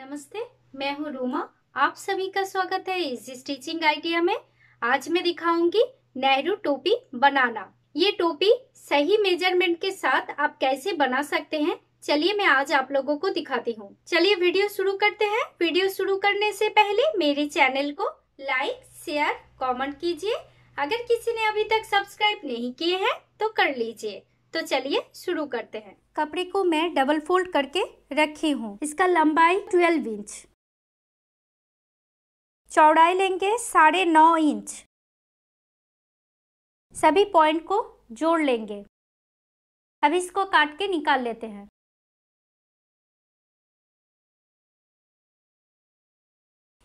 नमस्ते मैं हूँ रूमा आप सभी का स्वागत है इस स्टिचिंग आइडिया में आज मैं दिखाऊंगी नेहरू टोपी बनाना ये टोपी सही मेजरमेंट के साथ आप कैसे बना सकते हैं चलिए मैं आज आप लोगों को दिखाती हूँ चलिए वीडियो शुरू करते हैं वीडियो शुरू करने से पहले मेरे चैनल को लाइक शेयर कॉमेंट कीजिए अगर किसी ने अभी तक सब्सक्राइब नहीं किए हैं तो कर लीजिए तो चलिए शुरू करते हैं कपड़े को मैं डबल फोल्ड करके रखी हूँ इसका लंबाई ट्वेल्व इंच चौड़ाई लेंगे साढ़े नौ इंच सभी पॉइंट को जोड़ लेंगे अब इसको काट के निकाल लेते हैं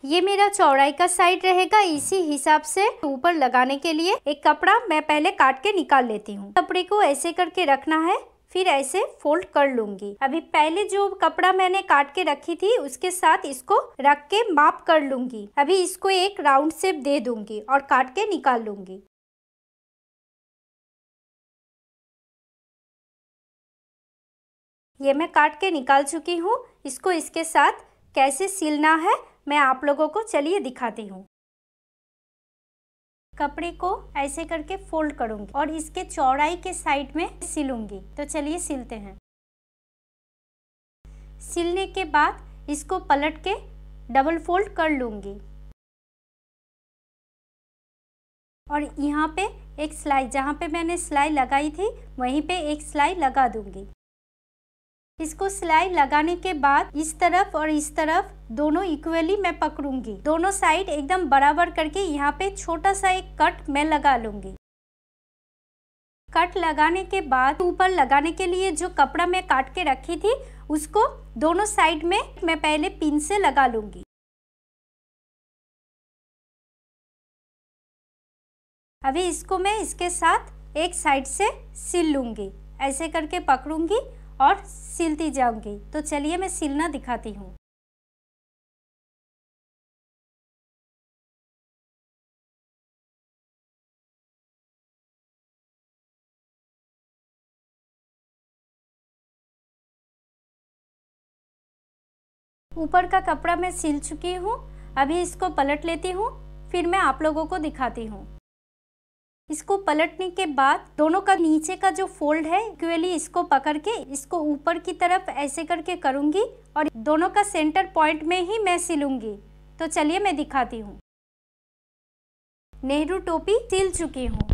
ये मेरा चौड़ाई का साइड रहेगा इसी हिसाब से ऊपर लगाने के लिए एक कपड़ा मैं पहले काट के निकाल लेती हूँ कपड़े को ऐसे करके रखना है फिर ऐसे फोल्ड कर लूंगी अभी पहले जो कपड़ा मैंने काट के रखी थी उसके साथ इसको रख के माप कर लूंगी अभी इसको एक राउंड शेप दे दूंगी और काट के निकाल लूंगी ये मैं काट के निकाल चुकी हूँ इसको इसके साथ कैसे सिलना है मैं आप लोगों को चलिए दिखाती हूँ कपड़े को ऐसे करके फोल्ड करूँगी और इसके चौड़ाई के साइड में सिलूंगी तो चलिए सिलते हैं सिलने के बाद इसको पलट के डबल फोल्ड कर लूँगी और यहाँ पे एक सिलाई जहाँ पे मैंने सिलाई लगाई थी वहीं पे एक सिलाई लगा दूँगी इसको सिलाई लगाने के बाद इस तरफ और इस तरफ दोनों इक्वली मैं पकड़ूंगी दोनों साइड एकदम बराबर करके यहाँ पे छोटा सा एक कट मैं लगा लूंगी कट लगाने के बाद ऊपर लगाने के लिए जो कपड़ा मैं काट के रखी थी उसको दोनों साइड में मैं पहले पिन से लगा लूंगी अभी इसको मैं इसके साथ एक साइड से सिल लूंगी ऐसे करके पकड़ूंगी और सिलती जाऊंगी तो चलिए मैं सिलना दिखाती हूँ ऊपर का कपड़ा मैं सिल चुकी हूँ अभी इसको पलट लेती हूँ फिर मैं आप लोगों को दिखाती हूँ इसको पलटने के बाद दोनों का नीचे का जो फोल्ड है इक्वली इसको पकड़ के इसको ऊपर की तरफ ऐसे करके करूँगी और दोनों का सेंटर पॉइंट में ही मैं सिलूँगी तो चलिए मैं दिखाती हूँ नेहरू टोपी सिल चुकी हूँ